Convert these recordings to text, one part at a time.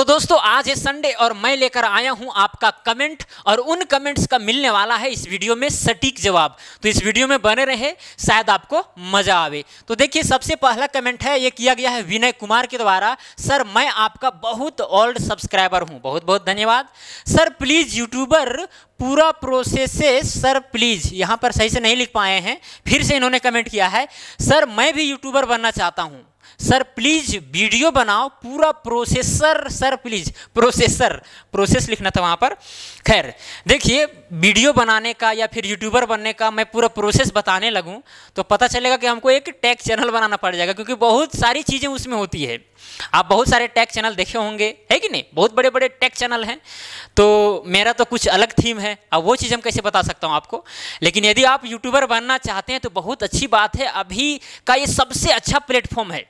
तो दोस्तों आज है संडे और मैं लेकर आया हूं आपका कमेंट और उन कमेंट्स का मिलने वाला है इस वीडियो में सटीक जवाब तो इस वीडियो में बने रहे शायद आपको मजा आवे तो देखिए सबसे पहला कमेंट है ये किया गया है विनय कुमार के द्वारा सर मैं आपका बहुत ओल्ड सब्सक्राइबर हूं बहुत बहुत धन्यवाद सर प्लीज यूट्यूबर पूरा प्रोसेस सर प्लीज़ यहाँ पर सही से नहीं लिख पाए हैं फिर से इन्होंने कमेंट किया है सर मैं भी यूट्यूबर बनना चाहता हूँ सर प्लीज़ वीडियो बनाओ पूरा processor sir please processor process लिखना था वहाँ पर खैर देखिए वीडियो बनाने का या फिर यूट्यूबर बनने का मैं पूरा प्रोसेस बताने लगूँ तो पता चलेगा कि हमको एक टैग चैनल बनाना पड़ जाएगा क्योंकि बहुत सारी चीज़ें उसमें होती है आप बहुत सारे टैग चैनल देखे होंगे है कि नहीं बहुत बड़े बड़े टैग चैनल हैं तो मेरा तो कुछ अलग थीम है अब वो चीज़ हम कैसे बता सकता हूँ आपको लेकिन यदि आप यूट्यूबर बनना चाहते हैं तो बहुत अच्छी बात है अभी का ये सबसे अच्छा प्लेटफॉर्म है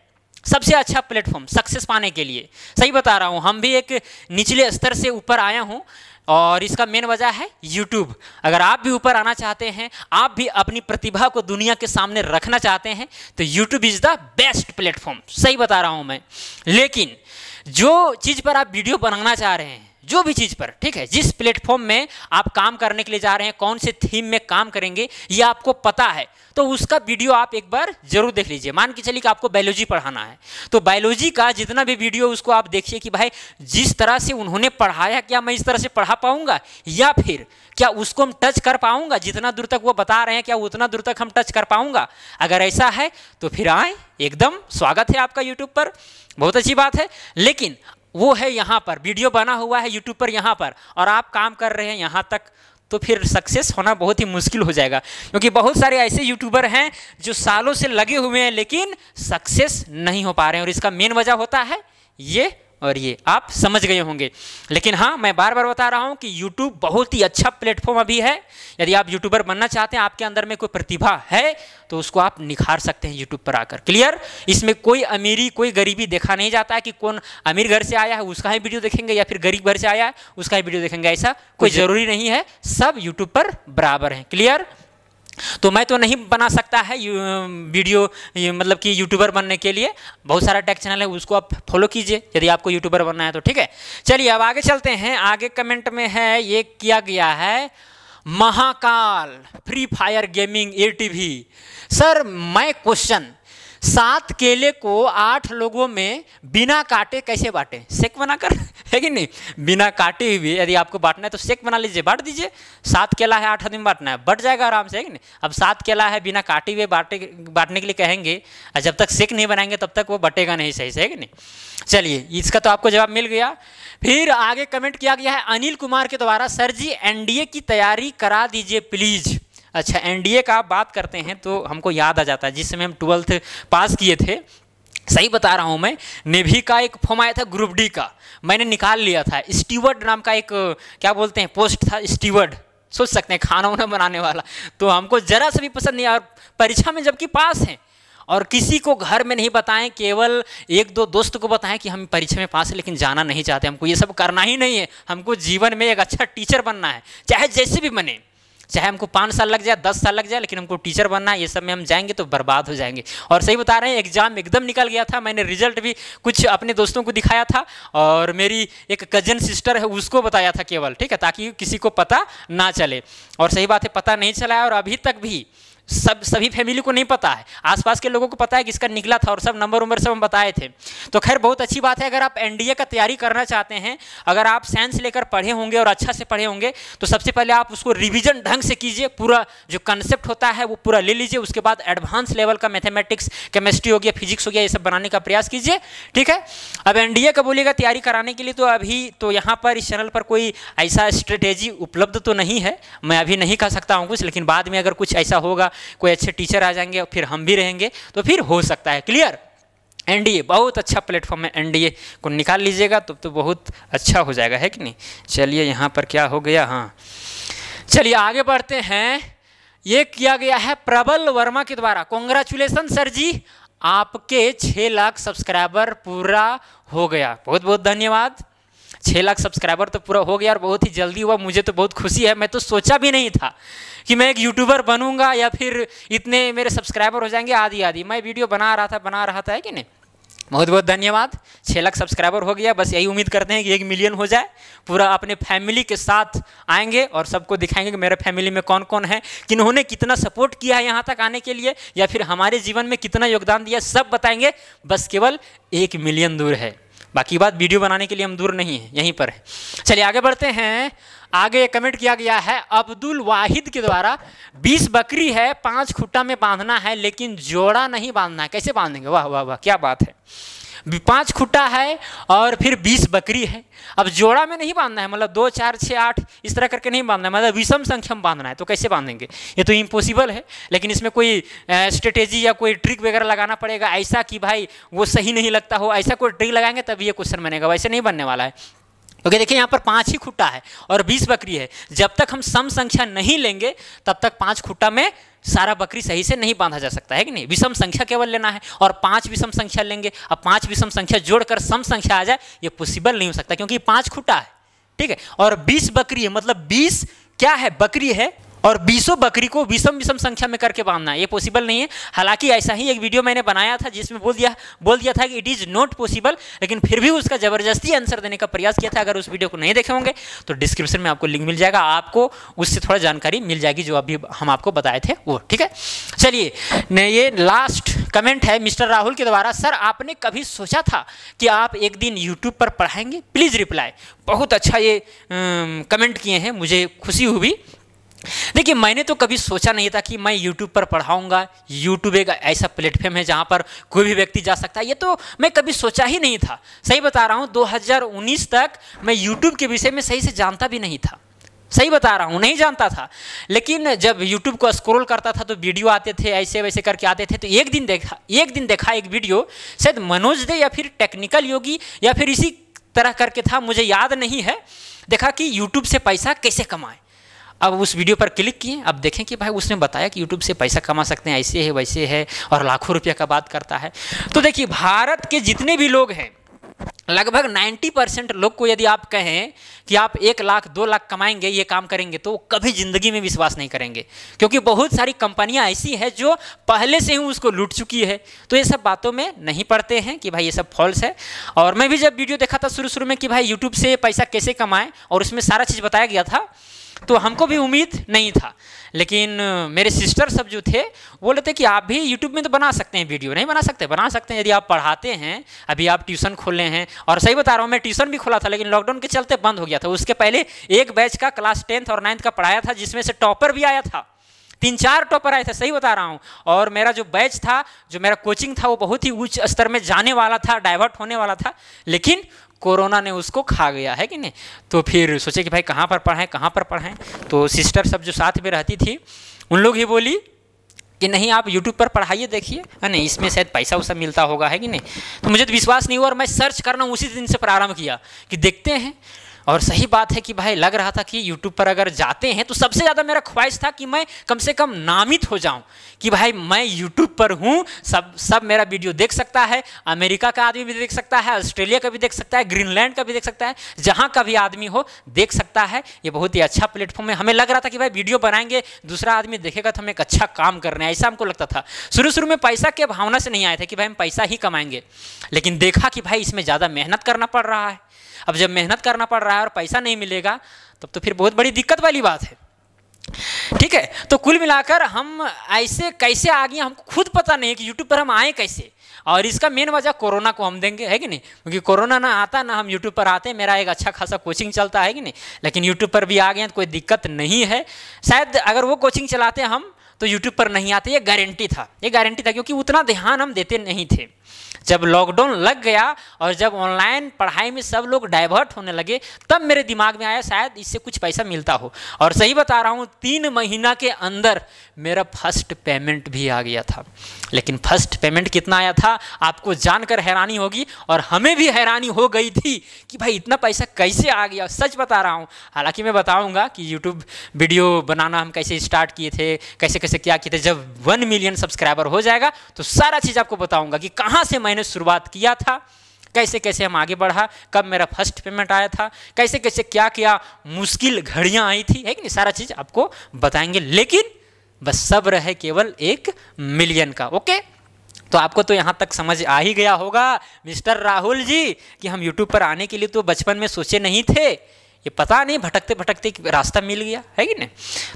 सबसे अच्छा प्लेटफॉर्म सक्सेस पाने के लिए सही बता रहा हूँ हम भी एक निचले स्तर से ऊपर आया हूँ और इसका मेन वजह है यूट्यूब अगर आप भी ऊपर आना चाहते हैं आप भी अपनी प्रतिभा को दुनिया के सामने रखना चाहते हैं तो YouTube is the best platform सही बता रहा हूँ मैं लेकिन जो चीज़ पर आप वीडियो बनाना चाह रहे हैं जो भी चीज़ पर ठीक है जिस प्लेटफॉर्म में आप काम करने के लिए जा रहे हैं कौन से थीम में काम करेंगे ये आपको पता है तो उसका वीडियो आप एक बार जरूर देख लीजिए मान के चलिए कि आपको बायोलॉजी पढ़ाना है तो बायोलॉजी का जितना भी वीडियो उसको आप देखिए कि भाई जिस तरह से उन्होंने पढ़ाया क्या मैं इस तरह से पढ़ा पाऊंगा या फिर क्या उसको हम टच कर पाऊंगा जितना दूर तक वो बता रहे हैं क्या उतना दूर तक हम टच कर पाऊंगा अगर ऐसा है तो फिर आए एकदम स्वागत है आपका यूट्यूब पर बहुत अच्छी बात है लेकिन वो है यहाँ पर वीडियो बना हुआ है यूट्यूब पर यहाँ पर और आप काम कर रहे हैं यहाँ तक तो फिर सक्सेस होना बहुत ही मुश्किल हो जाएगा क्योंकि बहुत सारे ऐसे यूट्यूबर हैं जो सालों से लगे हुए हैं लेकिन सक्सेस नहीं हो पा रहे हैं और इसका मेन वजह होता है ये और ये आप समझ गए होंगे लेकिन हाँ मैं बार बार बता रहा हूँ कि YouTube बहुत ही अच्छा प्लेटफॉर्म अभी है यदि आप यूट्यूबर बनना चाहते हैं आपके अंदर में कोई प्रतिभा है तो उसको आप निखार सकते हैं यूट्यूब पर आकर क्लियर इसमें कोई अमीरी कोई गरीबी देखा नहीं जाता है कि कौन अमीर घर से आया है उसका ही वीडियो देखेंगे या फिर गरीब घर से आया है उसका ही वीडियो देखेंगे ऐसा कोई ज़रूरी नहीं है सब यूट्यूब पर बराबर हैं क्लियर तो मैं तो नहीं बना सकता है वीडियो मतलब कि यूट्यूबर बनने के लिए बहुत सारा टैक्स चैनल है उसको आप फॉलो कीजिए यदि आपको यूट्यूबर बनना है तो ठीक है चलिए अब आगे चलते हैं आगे कमेंट में है ये किया गया है महाकाल फ्री फायर गेमिंग ए सर मैं क्वेश्चन सात केले को आठ लोगों में बिना काटे कैसे बांटे सेक बनाकर है कि नहीं बिना काटे हुए यदि आपको बांटना है तो सेक बना लीजिए बांट दीजिए सात केला है आठ आदमी बांटना है बट जाएगा आराम से है कि नहीं अब सात केला है बिना काटे हुए बांटे बांटने के लिए कहेंगे और जब तक सेक नहीं बनाएंगे तब तक वो बटेगा नहीं सही से है कि नहीं चलिए इसका तो आपको जवाब मिल गया फिर आगे कमेंट किया गया है अनिल कुमार के द्वारा सर जी एनडीए की तैयारी करा दीजिए प्लीज़ अच्छा एनडीए का आप बात करते हैं तो हमको याद आ जाता है जिस समय हम ट्वेल्थ पास किए थे सही बता रहा हूँ मैं नेवी का एक फॉर्म आया था ग्रुप डी का मैंने निकाल लिया था स्टीवर्ड नाम का एक क्या बोलते हैं पोस्ट था स्टीवर्ड सोच सकते हैं खाना वाना बनाने वाला तो हमको ज़रा सा भी पसंद नहीं और परीक्षा में जबकि पास हैं और किसी को घर में नहीं बताएं केवल एक दो दोस्त को बताएं कि हम परीक्षा में पास हैं लेकिन जाना नहीं चाहते हमको ये सब करना ही नहीं है हमको जीवन में एक अच्छा टीचर बनना है चाहे जैसे भी बने चाहे हमको पाँच साल लग जाए दस साल लग जाए लेकिन हमको टीचर बनना है ये सब में हम जाएंगे तो बर्बाद हो जाएंगे और सही बता रहे हैं एग्ज़ाम एकदम निकल गया था मैंने रिजल्ट भी कुछ अपने दोस्तों को दिखाया था और मेरी एक कजन सिस्टर है उसको बताया था केवल ठीक है ताकि किसी को पता ना चले और सही बात है पता नहीं चला है और अभी तक भी सब सभी फैमिली को नहीं पता है आसपास के लोगों को पता है कि इसका निकला था और सब नंबर उम्र सब हम बताए थे तो खैर बहुत अच्छी बात है अगर आप एनडीए का तैयारी करना चाहते हैं अगर आप साइंस लेकर पढ़े होंगे और अच्छा से पढ़े होंगे तो सबसे पहले आप उसको रिविजन ढंग से कीजिए पूरा जो कंसेप्ट होता है वो पूरा ले लीजिए उसके बाद एडवांस लेवल का मैथेमेटिक्स केमिस्ट्री हो गया फिजिक्स हो गया ये सब बनाने का प्रयास कीजिए ठीक है अब एनडीए का बोलिएगा तैयारी कराने के लिए तो अभी तो यहाँ पर इस चैनल पर कोई ऐसा स्ट्रेटेजी उपलब्ध तो नहीं है मैं अभी नहीं कह सकता हूँ कुछ लेकिन बाद में अगर कुछ ऐसा होगा कोई अच्छे टीचर आ जाएंगे फिर हम भी रहेंगे तो फिर हो सकता है क्लियर एनडीए बहुत अच्छा प्लेटफॉर्म है एनडीए को निकाल लीजिएगा तब तो, तो बहुत अच्छा हो जाएगा है कि नहीं चलिए यहाँ पर क्या हो गया हाँ चलिए आगे बढ़ते हैं ये किया गया है प्रबल वर्मा के द्वारा कॉन्ग्रेचुलेसन सर जी आपके छः लाख सब्सक्राइबर पूरा हो गया बहुत बहुत धन्यवाद छः लाख सब्सक्राइबर तो पूरा हो गया और बहुत ही जल्दी हुआ मुझे तो बहुत खुशी है मैं तो सोचा भी नहीं था कि मैं एक यूट्यूबर बनूंगा या फिर इतने मेरे सब्सक्राइबर हो जाएंगे आदि आदि मैं वीडियो बना रहा था बना रहा था है कि नहीं बहुत बहुत धन्यवाद छः लाख सब्सक्राइबर हो गया बस यही उम्मीद करते हैं कि एक मिलियन हो जाए पूरा अपने फैमिली के साथ आएंगे और सबको दिखाएंगे कि मेरे फैमिली में कौन कौन है कि उन्होंने कितना सपोर्ट किया है यहाँ तक आने के लिए या फिर हमारे जीवन में कितना योगदान दिया सब बताएंगे बस केवल एक मिलियन दूर है बाकी बात वीडियो बनाने के लिए हम दूर नहीं हैं यहीं पर चलिए आगे बढ़ते हैं आगे कमेंट किया गया है अब्दुल वाहिद के द्वारा बीस बकरी है पांच खुट्टा में बांधना है लेकिन जोड़ा नहीं बांधना है कैसे बांधेंगे वाह वाह वाह क्या बात है पाँच खुट्टा है और फिर बीस बकरी है अब जोड़ा में नहीं बांधना है मतलब दो चार छः आठ इस तरह करके नहीं बांधना है मतलब विषम संख्या में बांधना है तो कैसे बांधेंगे ये तो इम्पॉसिबल है लेकिन इसमें कोई स्ट्रेटेजी या कोई ट्रिक वगैरह लगाना पड़ेगा ऐसा कि भाई वो सही नहीं लगता हो ऐसा कोई ट्रिक लगाएंगे तब ये क्वेश्चन बनेगा वैसे नहीं बनने वाला है क्योंकि okay, देखिए यहाँ पर पाँच ही खुट्टा है और बीस बकरी है जब तक हम सम संख्या नहीं लेंगे तब तक पाँच खुट्टा में सारा बकरी सही से नहीं बांधा जा सकता है कि नहीं विषम संख्या केवल लेना है और पांच विषम संख्या लेंगे अब पांच विषम संख्या जोड़कर सम संख्या आ जाए ये पॉसिबल नहीं हो सकता क्योंकि पांच खुटा है ठीक है और बीस बकरी है मतलब बीस क्या है बकरी है और बीसों बकरी को विषम विषम संख्या में करके बांधना ये पॉसिबल नहीं है हालांकि ऐसा ही एक वीडियो मैंने बनाया था जिसमें बोल दिया बोल दिया था कि इट इज़ नॉट पॉसिबल लेकिन फिर भी उसका ज़बरदस्ती आंसर देने का प्रयास किया था अगर उस वीडियो को नहीं देखे होंगे तो डिस्क्रिप्शन में आपको लिंक मिल जाएगा आपको उससे थोड़ा जानकारी मिल जाएगी जो अभी हम आपको बताए थे वो ठीक है चलिए ये लास्ट कमेंट है मिस्टर राहुल के द्वारा सर आपने कभी सोचा था कि आप एक दिन यूट्यूब पर पढ़ाएंगे प्लीज़ रिप्लाई बहुत अच्छा ये कमेंट किए हैं मुझे खुशी हुई देखिए मैंने तो कभी सोचा नहीं था कि मैं यूट्यूब पर पढ़ाऊँगा यूट्यूब एक ऐसा प्लेटफॉर्म है जहाँ पर कोई भी व्यक्ति जा सकता है ये तो मैं कभी सोचा ही नहीं था सही बता रहा हूँ 2019 तक मैं यूट्यूब के विषय में सही से जानता भी नहीं था सही बता रहा हूँ नहीं जानता था लेकिन जब यूट्यूब को स्क्रॉल करता था तो वीडियो आते थे ऐसे वैसे करके आते थे तो एक दिन देखा एक दिन देखा एक वीडियो शायद मनोज दे या फिर टेक्निकल योगी या फिर इसी तरह करके था मुझे याद नहीं है देखा कि यूट्यूब से पैसा कैसे कमाएं अब उस वीडियो पर क्लिक किए अब देखें कि भाई उसने बताया कि यूट्यूब से पैसा कमा सकते हैं ऐसे है वैसे है और लाखों रुपये का बात करता है तो देखिए भारत के जितने भी लोग हैं लगभग 90 परसेंट लोग को यदि आप कहें कि आप एक लाख दो लाख कमाएंगे ये काम करेंगे तो कभी ज़िंदगी में विश्वास नहीं करेंगे क्योंकि बहुत सारी कंपनियां ऐसी हैं जो पहले से ही उसको लूट चुकी है तो ये सब बातों में नहीं पड़ते हैं कि भाई ये सब फॉल्स है और मैं भी जब वीडियो देखा था शुरू शुरू में कि भाई यूट्यूब से पैसा कैसे कमाएँ और उसमें सारा चीज़ बताया गया था तो हमको भी उम्मीद नहीं था लेकिन मेरे सिस्टर सब जो थे वो लेते कि आप भी यूट्यूब में तो बना सकते हैं वीडियो नहीं बना सकते बना सकते हैं यदि आप पढ़ाते हैं अभी आप ट्यूशन खोले हैं और सही बता रहा हूँ मैं ट्यूशन भी खोला था लेकिन लॉकडाउन के चलते बंद हो गया था उसके पहले एक बैच का क्लास टेंथ और नाइन्थ का पढ़ाया था जिसमें से टॉपर भी आया था तीन चार टॉपर आए थे सही बता रहा हूँ और मेरा जो बैच था जो मेरा कोचिंग था वो बहुत ही उच्च स्तर में जाने वाला था डाइवर्ट होने वाला था लेकिन कोरोना ने उसको खा गया है कि नहीं तो फिर सोचे कि भाई कहाँ पर पढ़ाएं कहाँ पर पढ़ाएं तो सिस्टर सब जो साथ में रहती थी उन लोग ही बोली कि नहीं आप यूट्यूब पर पढ़ाइए देखिए है ना इसमें शायद पैसा वैसा मिलता होगा है कि नहीं तो मुझे तो विश्वास नहीं हुआ और मैं सर्च करना उसी दिन से प्रारंभ किया कि देखते हैं और सही बात है कि भाई लग रहा था कि यूट्यूब पर अगर जाते हैं तो सबसे ज़्यादा मेरा ख्वाहिश था कि मैं कम से कम नामित हो जाऊं कि भाई मैं यूट्यूब पर हूं सब सब मेरा वीडियो देख सकता है अमेरिका का आदमी भी देख सकता है ऑस्ट्रेलिया का भी देख सकता है ग्रीनलैंड का भी देख सकता है जहां का भी आदमी हो देख सकता है ये बहुत ही अच्छा प्लेटफॉर्म है हमें लग रहा था कि भाई वीडियो बनाएंगे दूसरा आदमी देखेगा तो हम एक अच्छा काम कर रहे हैं ऐसा हमको लगता था शुरू शुरू में पैसा के भावना से नहीं आए थे कि भाई हम पैसा ही कमाएंगे लेकिन देखा कि भाई इसमें ज़्यादा मेहनत करना पड़ रहा है अब जब मेहनत करना पड़ रहा है है और पैसा नहीं मिलेगा तब तो फिर बहुत बड़ी दिक्कत वाली बात है ठीक है तो कुल मिलाकर हम ऐसे कैसे आ गए हमको खुद पता नहीं कि यूट्यूब पर हम आए कैसे और इसका मेन वजह कोरोना को हम देंगे है कि नहीं क्योंकि कोरोना ना आता ना हम यूट्यूब पर आते मेरा एक अच्छा खासा कोचिंग चलता है कि नहीं लेकिन यूट्यूब पर भी आ गए तो कोई दिक्कत नहीं है शायद अगर वो कोचिंग चलाते हम तो यूट्यूब पर नहीं आते ये गारंटी था ये गारंटी था क्योंकि उतना ध्यान हम देते नहीं थे जब लॉकडाउन लग गया और जब ऑनलाइन पढ़ाई में सब लोग डाइवर्ट होने लगे तब मेरे दिमाग में आया शायद इससे कुछ पैसा मिलता हो और सही बता रहा हूँ तीन महीना के अंदर मेरा फर्स्ट पेमेंट भी आ गया था लेकिन फर्स्ट पेमेंट कितना आया था आपको जानकर हैरानी होगी और हमें भी हैरानी हो गई थी कि भाई इतना पैसा कैसे आ गया सच बता रहा हूँ हालांकि मैं बताऊँगा कि यूट्यूब वीडियो बनाना हम कैसे स्टार्ट किए थे कैसे कैसे क्या किए थे जब वन मिलियन सब्सक्राइबर हो जाएगा तो सारा चीज़ आपको बताऊँगा कि कहाँ से मैंने शुरुआत किया था कैसे कैसे हम आगे बढ़ा कब मेरा फर्स्ट पेमेंट आया था कैसे कैसे क्या क्या मुश्किल घड़ियाँ आई थी है कि नहीं सारा चीज़ आपको बताएंगे लेकिन बस सब्र है केवल एक मिलियन का ओके तो आपको तो यहाँ तक समझ आ ही गया होगा मिस्टर राहुल जी कि हम यूट्यूब पर आने के लिए तो बचपन में सोचे नहीं थे ये पता नहीं भटकते भटकते रास्ता मिल गया है कि नहीं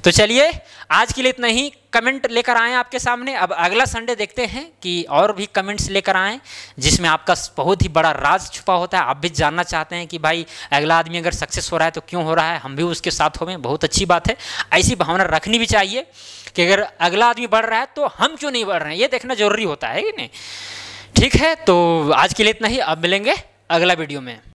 तो चलिए आज के लिए इतना ही कमेंट लेकर आए आपके सामने अब अगला संडे देखते हैं कि और भी कमेंट्स लेकर आएँ जिसमें आपका बहुत ही बड़ा राज छुपा होता है आप भी जानना चाहते हैं कि भाई अगला आदमी अगर सक्सेस हो रहा है तो क्यों हो रहा है हम भी उसके साथ होवें बहुत अच्छी बात है ऐसी भावना रखनी भी चाहिए कि अगर अगला आदमी बढ़ रहा है तो हम क्यों नहीं बढ़ रहे हैं ये देखना जरूरी होता है कि नहीं ठीक है तो आज के लिए इतना ही अब मिलेंगे अगला वीडियो में